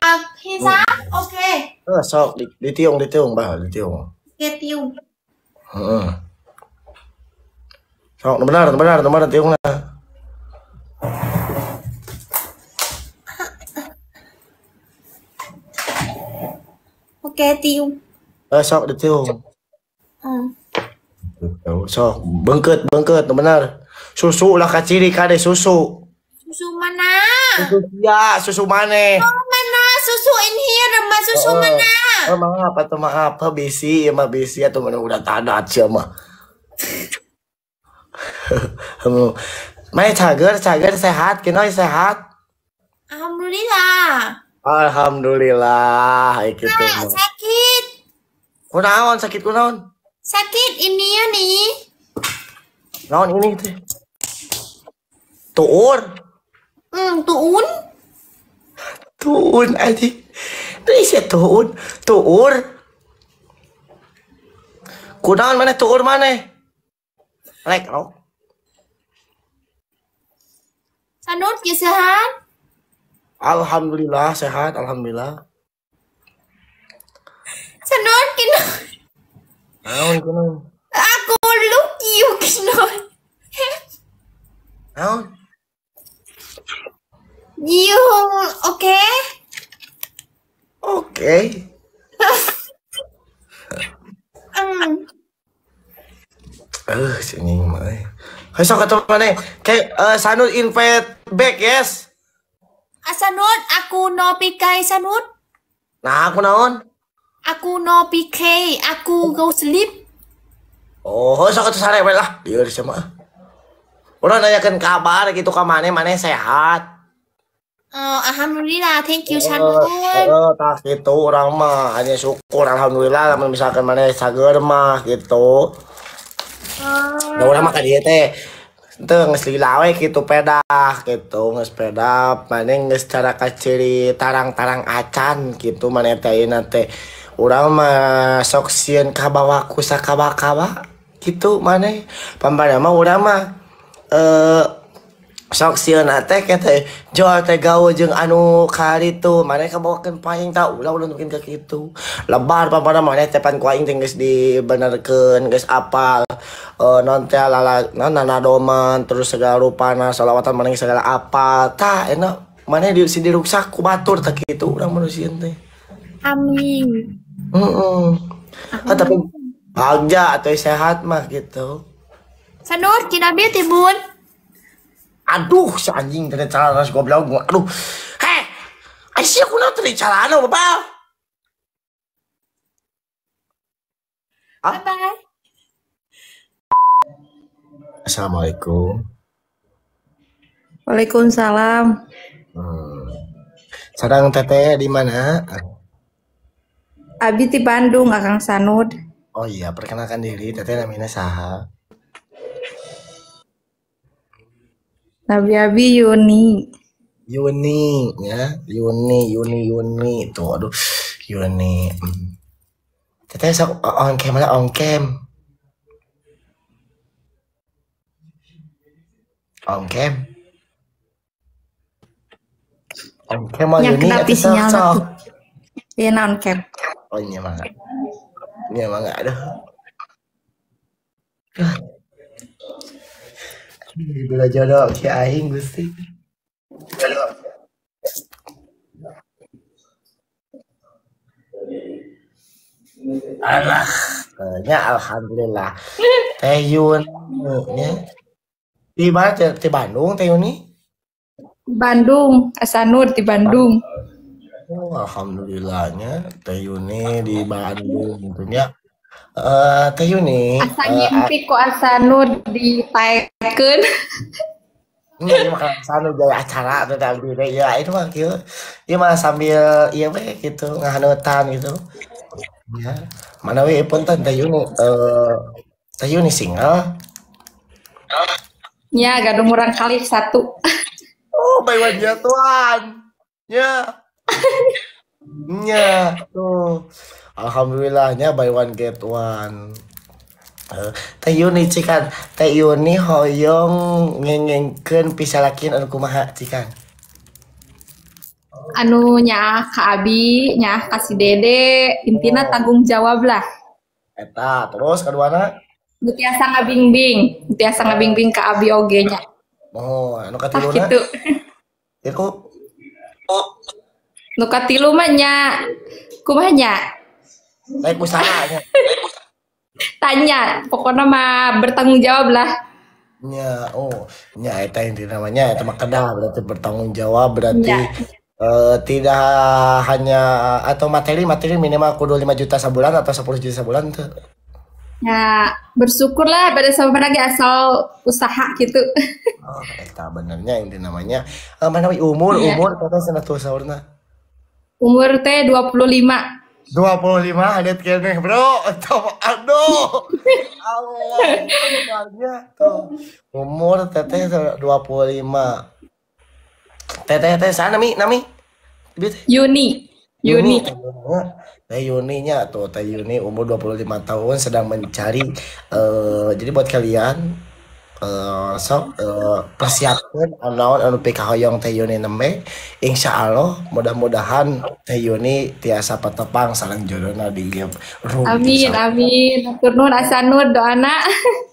À, giá, ừ. ok. Ờ, sao? Đi, đi tiêu không? Đi tiêu không? Bà đi tiêu không? Đi tiêu. Ừ. Sao? Nó benar, nó benar, nó benar tiêu không nè? Ok tiêu. À, sao? Đi tiêu không? Ừ. So, bengket, bengket, no benar. Susu lah kaciri kade susu. Susu mana? Susu ya, dạ, susu mana? Oh. susu in here, susu oh, mana? apa oh, maaf, atau apa besi, ya mah besi atau mana udah tanda aja mah. Mai cager, cager sehat, kenal ya, sehat. Alhamdulillah. Alhamdulillah, gitu. Nah, sakit. Kunaon sakit kunaon? Sakit ini ya nih. Naon ini teh? Tuur. Hmm, tuun tuun nih Risa tuun tuur Kunaan mana tuur mana lek lo Sanur ya sehat Alhamdulillah sehat Alhamdulillah Sanur kino Naon kino Aku lukiu kino Naon You okay? Okay. um. Uh, mai. Hai sok ketemu mana? Ke uh, eh, Sanud invite back, yes? Ah, Sanud, aku no PK Sanud. Nah, aku naon? Aku no PK, aku go sleep. Oh, sok ketemu sarewel lah. Dia sama. Orang nanyakan kabar gitu ke mana, mana sehat. Oh, alhamdulillah, thank you Shanun. Oh, oh, tak gitu orang mah hanya syukur alhamdulillah namun misalkan mana sager mah gitu. Oh. Nah, orang mah ka dieu teh teu geus lilawe kitu pedah gitu geus pedah mana geus cara kaciri tarang-tarang acan gitu mana teh ieu teh. Orang mah sok sieun ka bawa sakaba-kaba gitu mana. pambah mah orang mah eh sok siun ah, teh kata jual teh gawe jeng anu kari tuh mana kebawakan paling tak ulah ulah mungkin ke gitu lebar pampara mana tepan kuaing teh geus dibenerkeun guys apa uh, eh, non teh lala non nanadoman terus segala rupana salawatan mana segala apa tak enak mana di sini rusak ku batur tak gitu urang manusia teh amin mm -mm. Ah, tapi bahagia atau sehat mah gitu Sanur, kita beauty aduh si anjing tadi celana ras goblok gua aduh heh Aisyah aku nak tadi celana apa ah? Bye bye. Assalamualaikum. Waalaikumsalam. Hmm. Sarang teteh di mana? Abi di Bandung, Akang Sanud. Oh iya, perkenalkan diri, teteh namanya Saha. Nabi Abi Yuni. Yuni ya, Yuni, Yuni, Yuni. Tuh, aduh, Yuni. Teteh sok on cam lah, on cam. On cam. On cam mah Yuni atau sinyal sok. Iya on cam. Oh iya mah. Iya mah enggak ada. Bila jodoh ke aing gusti. Alah, ya alhamdulillah. Teh Yun, ya. Di mana? Di Bandung, Teh Yuni? Bandung, Asanur di Bandung. Oh, alhamdulillahnya Teh Yuni di Bandung tentunya. Uh, teh asalnya Asa eh, ngimpi uh, di asanu ditaikeun. Ini makan sanu gaya acara atau dalam diri ya itu mah gitu. Iya mah sambil iya we gitu ngahanutan gitu. Ya. Mana we pun teh teh Yuni eh teh Yuni single. Ya, gaduh murang kali satu. oh, bayu jatuan Ya. Ya, tuh. Alhamdulillahnya buy one get one. Eh, teh Yuni cikan, teh Yuni hoyong ngengengkeun pisalakin anu kumaha cikan. Anu nyah Kak Abi, nyah kasih Dede, intina oh. tanggung jawab lah. Eta, terus keduana? Tiasa ngabingbing, tiasa ngabingbing ka Abi oge nya. Oh, anu katiluna? Ah, gitu. Iku. Oh. Nu katilu mah nya kumaha nya? Baik usahanya. Tanya, pokoknya mah bertanggung jawab lah. Ya, oh, ya itu yang namanya itu mah kedah berarti bertanggung jawab berarti ya. Uh, tidak hanya atau materi materi minimal kudu lima juta sebulan atau sepuluh juta sebulan tuh. Ya, bersyukurlah pada sama lagi asal usaha gitu. Oh, itu benernya ini namanya uh, mana umur ya. umur kata sana tuh saurna. Umur teh lima dua puluh lima adet keneh bro Tau, aduh Allah tuh umur teteh dua 25 teteh teteh sana mi nami Yuni Yuni Teh Yuninya tuh Teh Yuni umur 25 tahun sedang mencari uh, jadi buat kalian Uh, so uh, persiapkan anak anu pikahoyong teh Yuni neme insya Allah mudah-mudahan teh Yuni tiasa petepang sarang jodohna di room amin amin asan nur doa doana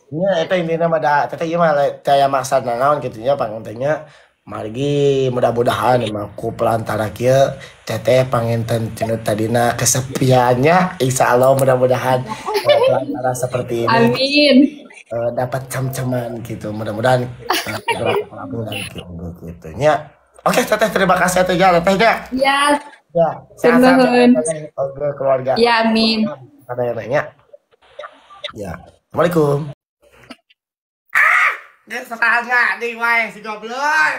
ya itu ini nama da teh ieu mah teh maksud naon kitu nya pangontenya margi mudah-mudahan emang ku pelantara kieu teteh pangenten tinu tadina kesepiannya insya Allah mudah-mudahan eh, pelantara seperti ini amin uh, dapat cam-caman gitu mudah-mudahan uh, gitu ya oke okay, teteh terima kasih teteh ya, ya teteh ya ya ya sehat ya, ya, keluarga ya amin ada yang nanya ya assalamualaikum Dia setengah nih wae si goblok.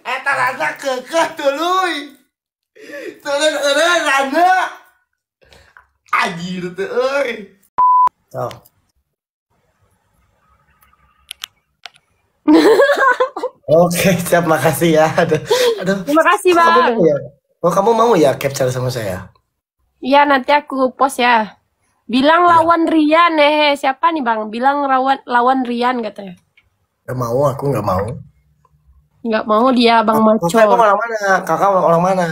Eta eh, rasa kekeh tuluy. Turun eureun rana. Anjir tuh. euy. Tuh. Oke, siap makasih ya. Aduh. Aduh. Terima kasih, Bang. Kamu ya? Oh, kamu mau ya capture sama saya? Iya, nanti aku post ya. Bilang iya. lawan Rian, eh, eh siapa nih Bang? Bilang lawan lawan Rian katanya. Gak mau, aku gak mau. Gak mau dia Bang Maco. Kakak orang mana? Kakak orang mana?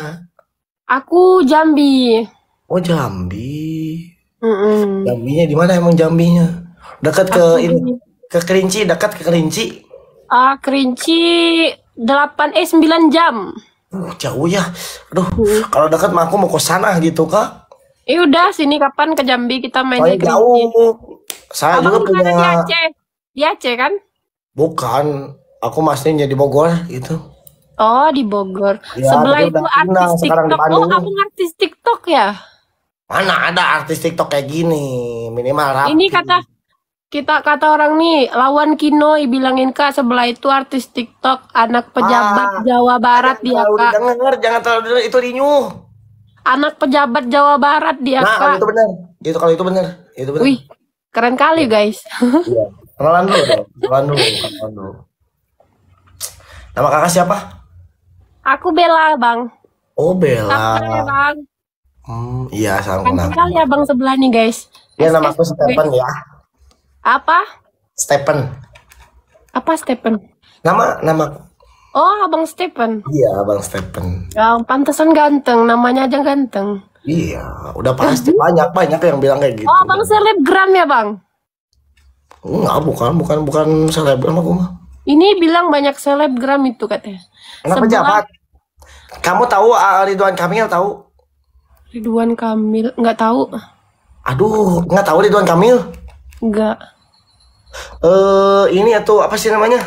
Aku Jambi. Oh Jambi. Mm -mm. Jambinya di mana emang Jambinya? Dekat ke ini ke Kerinci, dekat ke Kerinci. Ah, kerinci 8 eh 9 jam. Uh, jauh ya. Aduh, hmm. kalau dekat mah aku mau ke sana gitu, Kak. Ya udah, sini kapan ke Jambi kita main Paling kerinci. Jauh. Saya Abang juga punya di Aceh. Di Aceh kan? Bukan, aku masih di Bogor gitu. Oh, di Bogor. Ya, Sebelah itu artis TikTok. Oh, kamu artis TikTok ya? Mana ada artis TikTok kayak gini? Minimal rapi. Ini gitu. kata kita kata orang nih lawan Kino, bilangin kak sebelah itu artis TikTok anak pejabat ah, Jawa Barat dia kak jangan denger jangan terlalu denger itu rinyuh anak pejabat Jawa Barat dia nah, kak itu benar itu kalau itu benar itu benar wih keren kali iya. guys iya. kenalan dulu kenalan dulu nama kakak siapa aku Bella bang oh Bella ya, bang hmm, iya salam kan kenal kali ya, bang sebelah nih guys ya nama aku Stephen ya apa? Stephen. Apa Stephen? Nama nama. Oh, Abang Stephen. Iya, Abang Stephen. Ya, pantesan ganteng, namanya aja ganteng. Iya, udah pasti banyak banyak yang bilang kayak gitu. Oh, Abang selebgram ya, Bang? Enggak, bukan, bukan, bukan selebgram aku mah. Ini bilang banyak selebgram itu katanya. Kenapa Sebelah... jabat? Kamu tahu Ridwan Kamil tahu? Ridwan Kamil nggak tahu. Aduh, nggak tahu Ridwan Kamil? Enggak. Eh uh, ini atau apa sih namanya?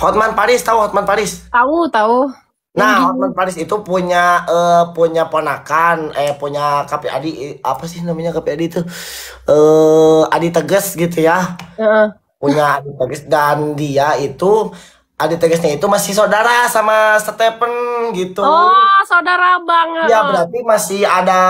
Hotman Paris tahu Hotman Paris? Tahu, tahu. Nah, Hotman Paris itu punya uh, punya ponakan, eh punya Kapi Adi eh, apa sih namanya Kapi Adi itu? Eh uh, Adi Tegas gitu ya. Uh. Punya Adi Tegas dan dia itu Adi Tegasnya itu masih saudara sama Stephen Hmm, gitu. Oh, saudara bang. Ya berarti masih ada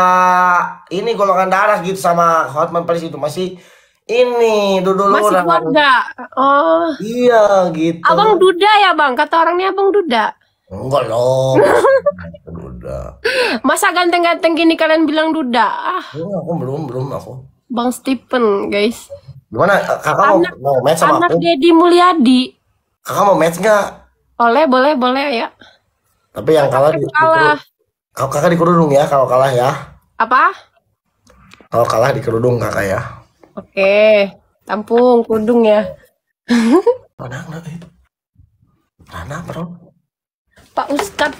ini golongan darah gitu sama Hotman Paris itu masih ini dulu Masih orang. keluarga. Oh. Iya gitu. Abang Duda ya bang, kata orangnya abang Duda. Enggak loh. duda. Masa ganteng-ganteng gini kalian bilang Duda? Ah. aku belum belum aku. Bang Stephen guys. Gimana eh, kakak anak, mau, mau match sama anak aku? Anak Deddy Mulyadi. Kakak mau match nggak? Boleh, boleh, boleh ya. Tapi yang kalah, di, kalah. Kalau kakak kerudung ya kalau kalah ya. Apa? Kalau kalah di kerudung kakak ya. Oke, tampung kerudung ya. Mana itu? Mana bro? Pak Ustad.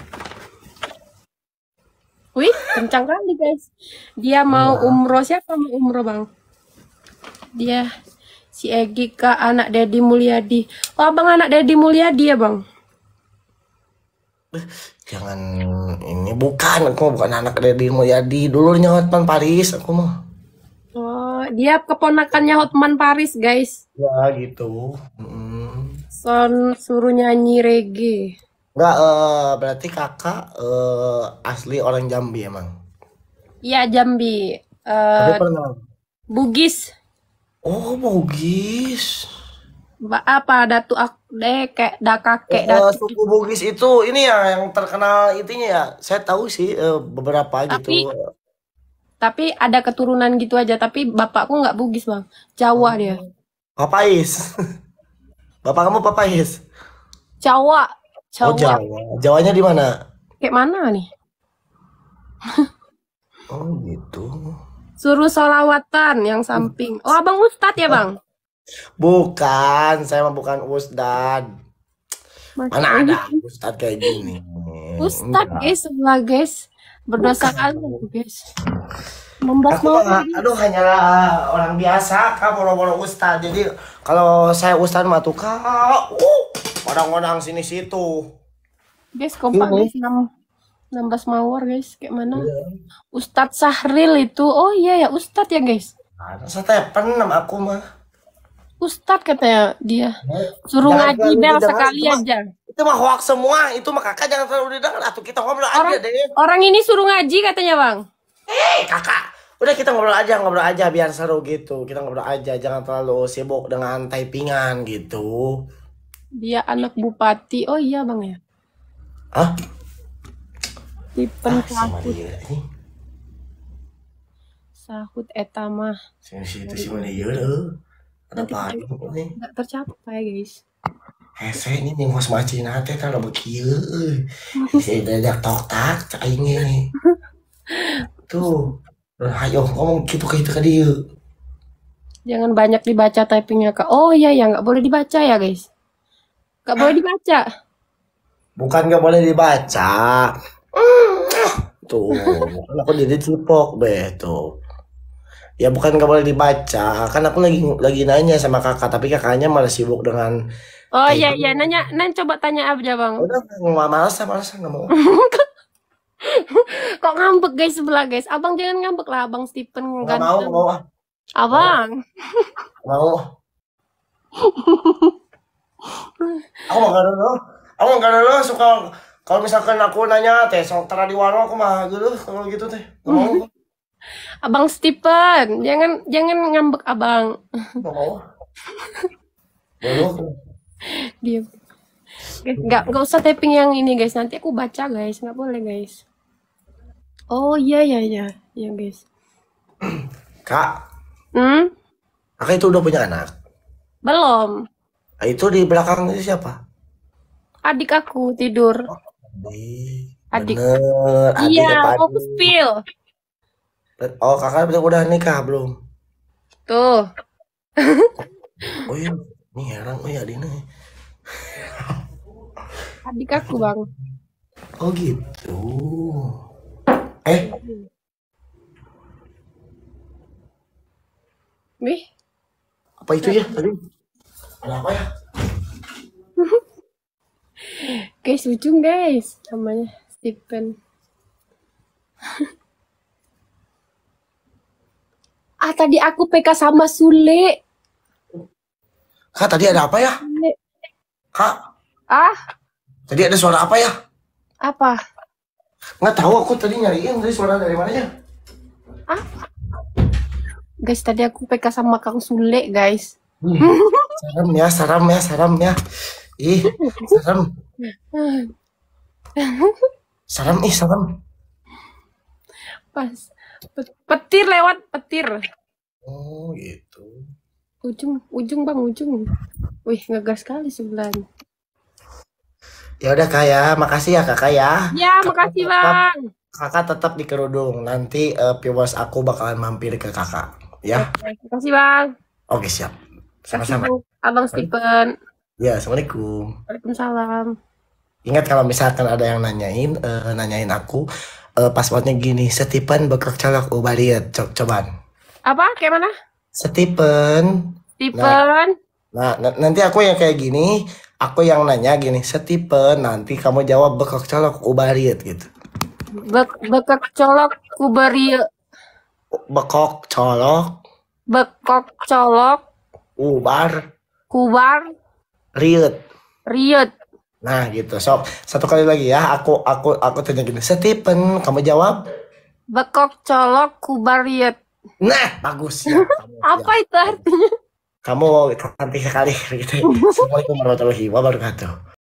Wih, kencang kali guys. Dia mau nah. umroh siapa mau umroh bang? Dia si Egi ke anak Dedi Mulyadi. Oh abang anak Dedi Mulyadi ya bang? jangan ini bukan aku bukan anak Deddy Mulyadi dulunya Hotman Paris aku mah oh dia keponakannya Hotman Paris guys ya gitu hmm. son suruh nyanyi reggae Enggak, uh, berarti kakak uh, asli orang Jambi emang? Iya, Jambi. Uh, pernah? Bugis. Oh, Bugis. ba apa datu aku dek da kakek eh, eh, da suku gitu. Bugis itu ini ya yang terkenal itunya ya saya tahu sih eh, beberapa tapi, gitu tapi ada keturunan gitu aja tapi bapakku nggak Bugis bang Jawa hmm. dia Papais bapak kamu Papais Jawa Jawa oh, Jawa Jawanya di mana kayak mana nih oh gitu suruh solawatan yang samping oh abang Ustadz ya bang Ah. Bukan, saya mah bukan Ustad. Mana ada Ustad kayak gini. Ustad guys, sebelah guys. berdasarkan kalian guys. Membuat aku mah, aduh hanyalah eh, orang biasa kak bolong-bolong Ustad. Jadi kalau saya Ustad mah tuh kak, uh, orang-orang sini situ. Guys, kompak iya. guys, nambah mawar guys, kayak mana? Iya. Ustad Sahril itu, oh iya ya Ustad ya guys. Saya pernah aku mah. Ustad katanya dia nah, suruh jangan ngaji bel sekali aja itu mah hoax semua itu mah kakak jangan terlalu didengar atau kita ngobrol orang, aja deh orang ini suruh ngaji katanya bang eh kakak udah kita ngobrol aja ngobrol aja biar seru gitu kita ngobrol aja jangan terlalu sibuk dengan typingan gitu dia anak bupati oh iya bang ya Hah? ah, sama dia sahut etama. Sing situ sih mana ya lo? ada gitu, nggak tercapai guys Hese ini nih mas maci nanti kalau begitu, eh. saya dadak tok tak ini tuh eh, ayo ngomong gitu kayak itu dia jangan banyak dibaca typingnya kak oh iya ya nggak boleh dibaca ya guys nggak boleh dibaca bukan nggak boleh dibaca tuh kalau aku jadi cipok be tuh ya bukan nggak boleh dibaca kan aku lagi lagi nanya sama kakak tapi kakaknya malah sibuk dengan oh iya iya gitu. nanya nanya coba tanya aja bang udah nggak malas malas nggak mau kok ngambek guys sebelah guys abang jangan ngambek lah abang Stephen nggak mau mau abang mau aku nggak lo aku nggak lo suka kalau misalkan aku nanya teh soal tara di aku mah gitu kalau gitu teh nggak mau Abang Stephen, jangan jangan ngambek abang. Oh. Diam. Gak, gak usah tapping yang ini guys, nanti aku baca guys, nggak boleh guys. Oh iya iya iya, iya guys. Kak. Hmm? Kakak itu udah punya anak? Belum. Nah, itu di belakang itu siapa? Adik aku tidur. Oh, Adik. Bener. Adik iya, aku spill. Oh kakak udah nikah belum? Tuh. oh iya, ini heran oh iya Dina. Ya. Adik aku bang. Oh gitu. Eh. Mi? Apa itu ya tadi? Ada apa ya? guys, ujung guys, namanya Stephen. ah tadi aku PK sama Sule Kak tadi ada apa ya Kak ah tadi ada suara apa ya apa nggak tahu aku tadi nyariin tadi suara dari mana ya? ah guys tadi aku PK sama Kang Sule guys hmm. serem ya serem ya serem ya ih serem serem ih serem pas Petir lewat petir. Oh gitu. Ujung, ujung bang, ujung. Wih ngegas sekali sebulan Ya udah kak ya, makasih ya kakak ya. Ya makasih tetap, bang. kakak tetap di kerudung. Nanti uh, viewers aku bakalan mampir ke kakak. Ya. Oke, makasih bang. Oke siap. Sama-sama. Abang Stephen. Ya, assalamualaikum. Waalaikumsalam. Ingat kalau misalkan ada yang nanyain, uh, nanyain aku, uh, passwordnya gini Stephen bekerja colok ubariat oh, Co cobaan apa kayak mana Stephen Stephen nah, nah, nah nanti aku yang kayak gini aku yang nanya gini Stephen nanti kamu jawab bekerja colok ubariat oh, gitu Be bekak colok ubariat oh, bekok colok bekok colok ubar kubar riut riut Nah gitu sob satu kali lagi ya aku aku aku tanya gini Stephen kamu jawab bekok colok kubariet nah bagus ya apa itu artinya kamu cantik sekali gitu Assalamualaikum warahmatullahi wabarakatuh